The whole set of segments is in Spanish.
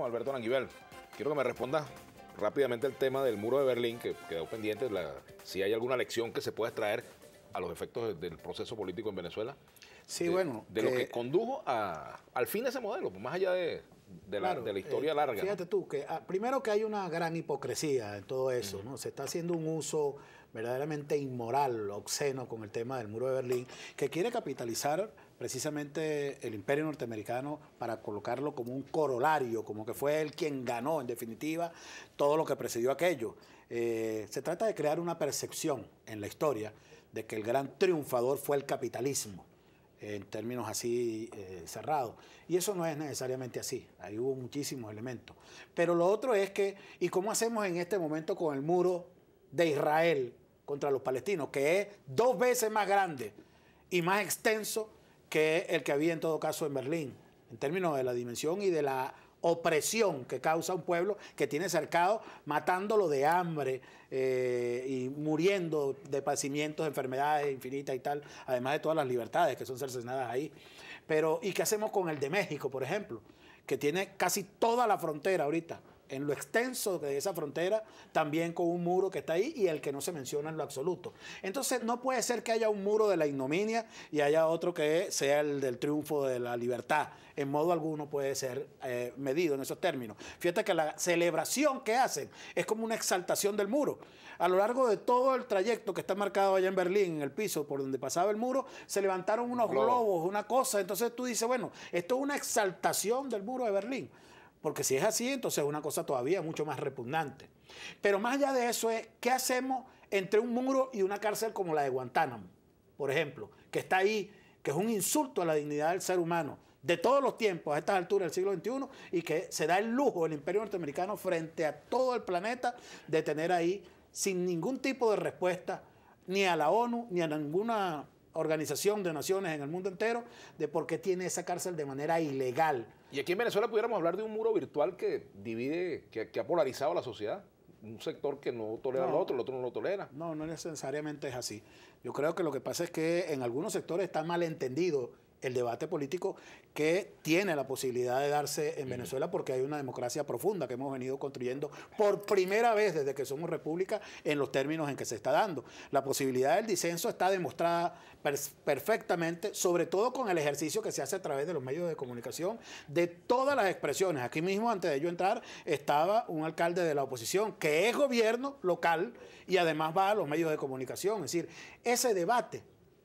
Alberto Languibel, quiero que me responda rápidamente el tema del muro de Berlín, que quedó pendiente, si hay alguna lección que se pueda extraer a los efectos del proceso político en Venezuela. Sí, de, bueno. De lo que eh, condujo a, al fin de ese modelo, pues, más allá de, la, historia eh, larga. Fíjate tú, que ah, primero que hay una gran hipocresía en todo eso, ¿no? Se está haciendo un uso verdaderamente inmoral, obsceno con el tema del muro de Berlín, que quiere capitalizar precisamente el imperio norteamericano para colocarlo como un corolario, como que fue él quien ganó en definitiva todo lo que precedió aquello. Eh, se trata de crear una percepción en la historia de que el gran triunfador fue el capitalismo en términos así eh, cerrados. Y eso no es necesariamente así, ahí hubo muchísimos elementos. Pero lo otro es que, ¿y cómo hacemos en este momento con el muro de Israel contra los palestinos, que es dos veces más grande y más extenso que el que había en todo caso en Berlín, en términos de la dimensión y de la opresión que causa un pueblo que tiene cercado, matándolo de hambre eh, y muriendo de padecimientos, enfermedades infinitas y tal, además de todas las libertades que son cercenadas ahí. Pero, ¿y qué hacemos con el de México, por ejemplo? Que tiene casi toda la frontera ahorita en lo extenso de esa frontera, también con un muro que está ahí y el que no se menciona en lo absoluto. Entonces no puede ser que haya un muro de la ignominia y haya otro que sea el del triunfo de la libertad. En modo alguno puede ser eh, medido en esos términos. Fíjate que la celebración que hacen es como una exaltación del muro. A lo largo de todo el trayecto que está marcado allá en Berlín, en el piso por donde pasaba el muro, se levantaron unos globos, una cosa. Entonces tú dices, bueno, esto es una exaltación del muro de Berlín. Porque si es así, entonces es una cosa todavía mucho más repugnante. Pero más allá de eso es, ¿qué hacemos entre un muro y una cárcel como la de Guantánamo, por ejemplo, que está ahí, que es un insulto a la dignidad del ser humano de todos los tiempos, a estas alturas del siglo XXI, y que se da el lujo del imperio norteamericano frente a todo el planeta de tener ahí sin ningún tipo de respuesta, ni a la ONU, ni a ninguna organización de naciones en el mundo entero de por qué tiene esa cárcel de manera ilegal. Y aquí en Venezuela pudiéramos hablar de un muro virtual que divide, que, ha polarizado la sociedad. Un sector que no tolera al otro, el otro no lo tolera. No, no necesariamente es así. Yo creo que lo que pasa es que en algunos sectores está mal entendido el debate político que tiene la posibilidad de darse en Venezuela porque hay una democracia profunda que hemos venido construyendo por primera vez desde que somos república en los términos en que se está dando. La posibilidad del disenso está demostrada perfectamente, sobre todo con el ejercicio que se hace a través de los medios de comunicación, de todas las expresiones. Aquí mismo, antes de yo entrar, estaba un alcalde de la oposición que es gobierno local y además va a los medios de comunicación. Es decir, ese debate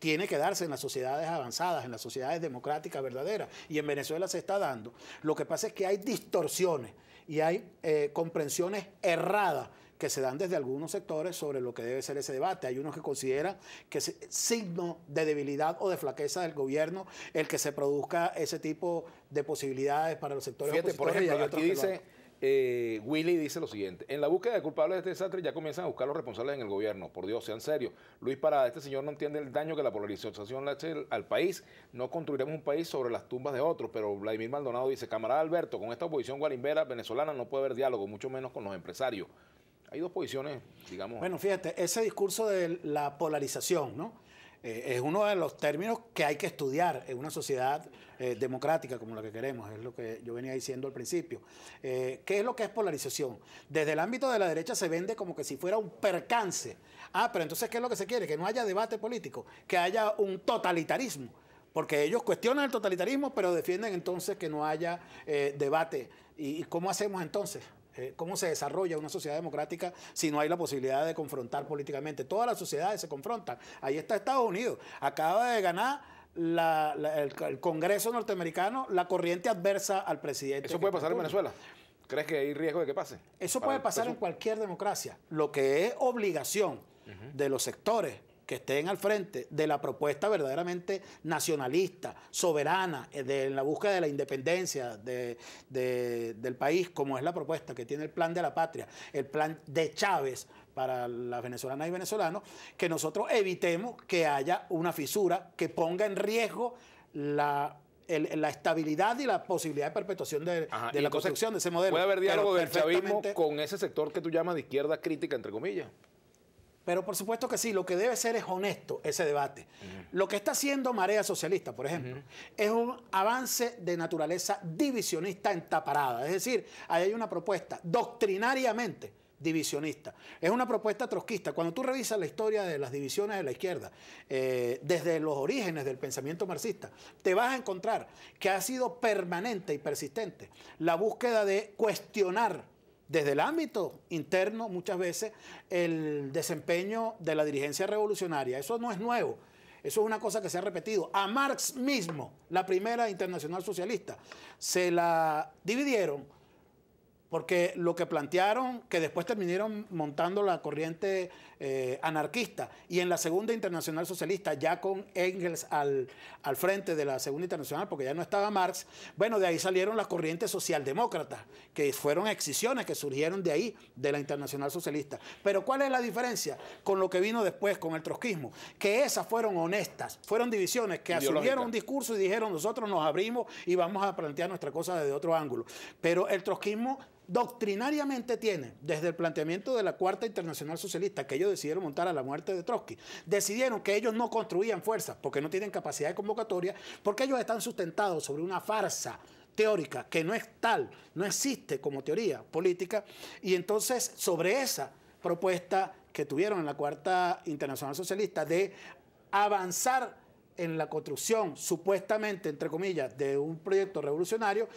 tiene que darse en las sociedades avanzadas, en las sociedades democráticas verdaderas, y en Venezuela se está dando. Lo que pasa es que hay distorsiones y hay eh, comprensiones erradas que se dan desde algunos sectores sobre lo que debe ser ese debate. Hay unos que consideran que es signo de debilidad o de flaqueza del gobierno el que se produzca ese tipo de posibilidades para los sectores Fíjate, y aquí dice... Eh, Willy dice lo siguiente, en la búsqueda de culpables de este desastre ya comienzan a buscar los responsables en el gobierno, por Dios, sean serios. Luis Parada, este señor no entiende el daño que la polarización le hace al país, no construiremos un país sobre las tumbas de otros, pero Vladimir Maldonado dice, camarada Alberto, con esta oposición guarimbera venezolana no puede haber diálogo, mucho menos con los empresarios. Hay dos posiciones, digamos. Bueno, fíjate, ese discurso de la polarización, ¿no? Eh, es uno de los términos que hay que estudiar en una sociedad eh, democrática como la que queremos, es lo que yo venía diciendo al principio. Eh, ¿Qué es lo que es polarización? Desde el ámbito de la derecha se vende como que si fuera un percance. Ah, pero entonces, ¿qué es lo que se quiere? Que no haya debate político, que haya un totalitarismo. Porque ellos cuestionan el totalitarismo, pero defienden entonces que no haya debate. ¿Y cómo hacemos entonces? Eh, cómo se desarrolla una sociedad democrática si no hay la posibilidad de confrontar políticamente. Todas las sociedades se confrontan. Ahí está Estados Unidos. Acaba de ganar el, Congreso norteamericano la corriente adversa al presidente. ¿Eso puede pasar en Venezuela? ¿Crees que hay riesgo de que pase? Eso puede pasar en cualquier democracia. Lo que es obligación de los sectores que estén al frente de la propuesta verdaderamente nacionalista, soberana, eh, en la búsqueda de la independencia del país, como es la propuesta que tiene el plan de la patria, el plan de Chávez para las venezolanas y venezolanos, que nosotros evitemos que haya una fisura que ponga en riesgo la estabilidad y la posibilidad de perpetuación de, la construcción de ese modelo. Puede haber diálogo del chavismo con ese sector que tú llamas de izquierda crítica, entre comillas. Pero por supuesto que sí, lo que debe ser es honesto ese debate. Lo que está haciendo Marea Socialista, por ejemplo, es un avance de naturaleza divisionista entaparada. Es decir, ahí hay una propuesta doctrinariamente divisionista. Es una propuesta trotskista. Cuando tú revisas la historia de las divisiones de la izquierda, eh, desde los orígenes del pensamiento marxista, te vas a encontrar que ha sido permanente y persistente la búsqueda de cuestionar desde el ámbito interno muchas veces el desempeño de la dirigencia revolucionaria. Eso no es nuevo. Eso es una cosa que se ha repetido. A Marx mismo, la primera internacional socialista, se la dividieron porque lo que plantearon, que después terminaron montando la corriente eh, anarquista, y en la Segunda Internacional Socialista, ya con Engels al, al frente de la Segunda Internacional, porque ya no estaba Marx, bueno, de ahí salieron las corrientes socialdemócratas, que fueron excisiones que surgieron de ahí, de la Internacional Socialista. Pero ¿cuál es la diferencia con lo que vino después, con el trotskismo? Que esas fueron honestas, fueron divisiones que asumieron un discurso y dijeron, nosotros nos abrimos y vamos a plantear nuestra cosa desde otro ángulo. Pero el trotskismo doctrinariamente tiene, desde el planteamiento de la Cuarta Internacional Socialista, que ellos decidieron montar a la muerte de Trotsky, decidieron que ellos no construían fuerzas porque no tienen capacidad de convocatoria, porque ellos están sustentados sobre una farsa teórica que no es tal, no existe como teoría política, y entonces sobre esa propuesta que tuvieron en la Cuarta Internacional Socialista de avanzar en la construcción, supuestamente, entre comillas, de un proyecto revolucionario,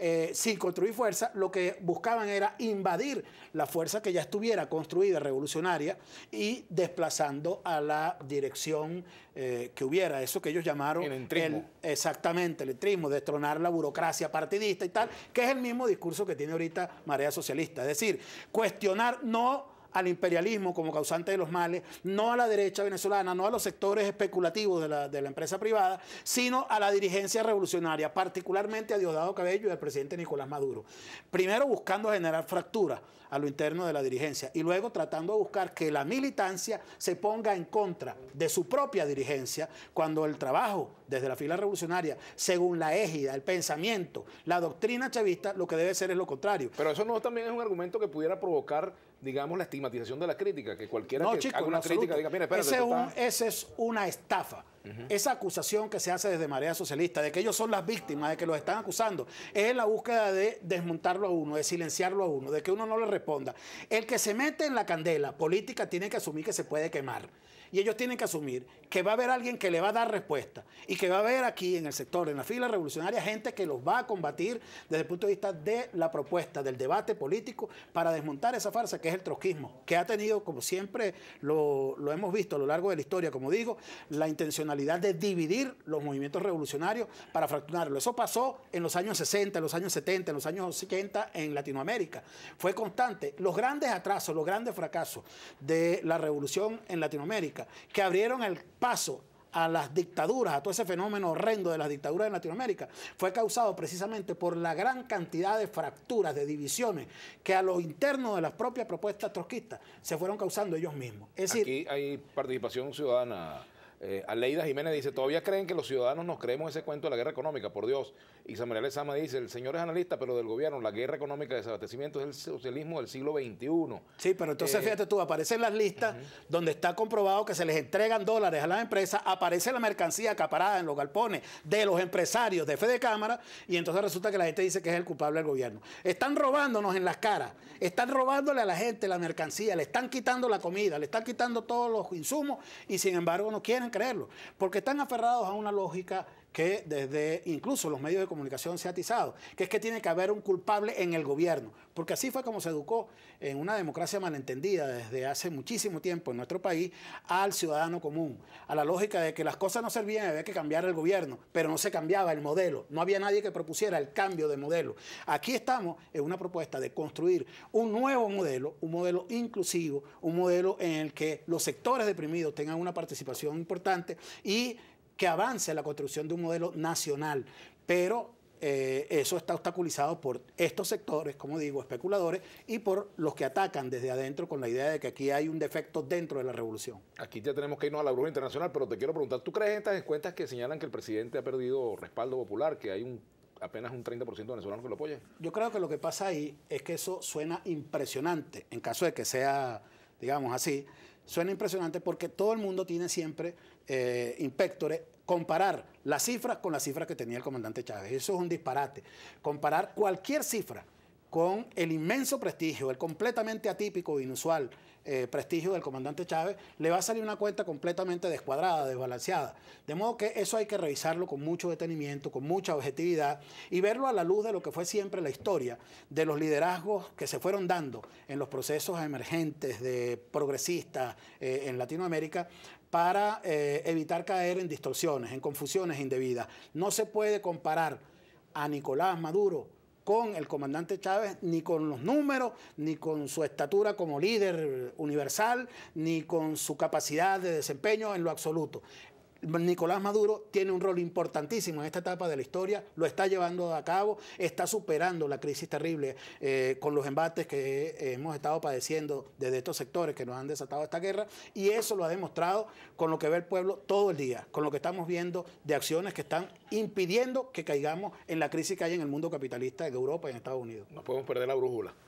eh, sin construir fuerza, lo que buscaban era invadir la fuerza que ya estuviera construida revolucionaria y desplazando a la dirección eh, que hubiera, eso que ellos llamaron el, exactamente el entrismo, destronar la burocracia partidista y tal, que es el mismo discurso que tiene ahorita Marea Socialista, es decir, cuestionar no al imperialismo como causante de los males, no a la derecha venezolana, no a los sectores especulativos de la, empresa privada, sino a la dirigencia revolucionaria, particularmente a Diosdado Cabello y al presidente Nicolás Maduro. Primero buscando generar fracturas a lo interno de la dirigencia y luego tratando de buscar que la militancia se ponga en contra de su propia dirigencia cuando el trabajo desde la fila revolucionaria, según la égida, el pensamiento, la doctrina chavista, lo que debe ser es lo contrario. Pero eso no también es un argumento que pudiera provocar, digamos, la estigmatización de la crítica, que cualquiera que haga una crítica diga, mira, espérate, ese, ese es una estafa. Esa acusación que se hace desde Marea Socialista de que ellos son las víctimas, de que los están acusando, es la búsqueda de desmontarlo a uno, de silenciarlo a uno, de que uno no le responda. El que se mete en la candela política tiene que asumir que se puede quemar. Y ellos tienen que asumir que va a haber alguien que le va a dar respuesta y que va a haber aquí en el sector, en la fila revolucionaria, gente que los va a combatir desde el punto de vista de la propuesta, del debate político, para desmontar esa farsa que es el trotskismo, que ha tenido, como siempre lo, lo hemos visto a lo largo de la historia, como digo, la intención de dividir los movimientos revolucionarios para fracturarlo. Eso pasó en los años 60, en los años 70, en los años 80 en Latinoamérica. Fue constante. Los grandes atrasos, los grandes fracasos de la revolución en Latinoamérica, que abrieron el paso a las dictaduras, a todo ese fenómeno horrendo de las dictaduras en Latinoamérica, fue causado precisamente por la gran cantidad de fracturas, de divisiones que a lo interno de las propias propuestas trotskistas se fueron causando ellos mismos. Es Aquí hay participación ciudadana. Eh, Aleida Jiménez dice, todavía creen que los ciudadanos nos creemos ese cuento de la guerra económica, por Dios. Y Samuel ama dice, el señor es analista, pero del gobierno, la guerra económica de desabastecimiento es el socialismo del siglo XXI. Sí, pero entonces eh, fíjate tú, aparecen las listas donde está comprobado que se les entregan dólares a las empresas, aparece la mercancía acaparada en los galpones de los empresarios de de Cámara, y entonces resulta que la gente dice que es el culpable del gobierno. Están robándonos en las caras, están robándole a la gente la mercancía, le están quitando la comida, le están quitando todos los insumos, y sin embargo no quieren creerlo, porque están aferrados a una lógica que desde incluso los medios de comunicación se ha atizado, que es que tiene que haber un culpable en el gobierno, porque así fue como se educó en una democracia malentendida desde hace muchísimo tiempo en nuestro país al ciudadano común, a la lógica de que las cosas no servían y había que cambiar el gobierno, pero no se cambiaba el modelo, no había nadie que propusiera el cambio de modelo. Aquí estamos en una propuesta de construir un nuevo modelo, un modelo inclusivo, un modelo en el que los sectores deprimidos tengan una participación importante y que avance la construcción de un modelo nacional, pero eh, eso está obstaculizado por estos sectores, como digo, especuladores, y por los que atacan desde adentro con la idea de que aquí hay un defecto dentro de la revolución. Aquí ya tenemos que irnos a la bruja internacional, pero te quiero preguntar, ¿tú crees en estas encuestas que señalan que el presidente ha perdido respaldo popular, que hay apenas un 30% de venezolanos que lo apoyan? Yo creo que lo que pasa ahí es que eso suena impresionante, en caso de que sea digamos así, suena impresionante porque todo el mundo tiene siempre eh, inspectores comparar las cifras con las cifras que tenía el comandante Chávez. Eso es un disparate. Comparar cualquier cifra con el inmenso prestigio, el completamente atípico e inusual eh, prestigio del comandante Chávez, le va a salir una cuenta completamente descuadrada, desbalanceada. De modo que eso hay que revisarlo con mucho detenimiento, con mucha objetividad y verlo a la luz de lo que fue siempre la historia, de los liderazgos que se fueron dando en los procesos emergentes de progresistas eh, en Latinoamérica para eh, evitar caer en distorsiones, en confusiones indebidas. No se puede comparar a Nicolás Maduro, con el comandante Chávez, ni con los números, ni con su estatura como líder universal, ni con su capacidad de desempeño en lo absoluto. Nicolás Maduro tiene un rol importantísimo en esta etapa de la historia, lo está llevando a cabo, está superando la crisis terrible eh, con los embates que eh, hemos estado padeciendo desde estos sectores que nos han desatado esta guerra y eso lo ha demostrado con lo que ve el pueblo todo el día, con lo que estamos viendo de acciones que están impidiendo que caigamos en la crisis que hay en el mundo capitalista, en Europa y en Estados Unidos. No podemos perder la brújula.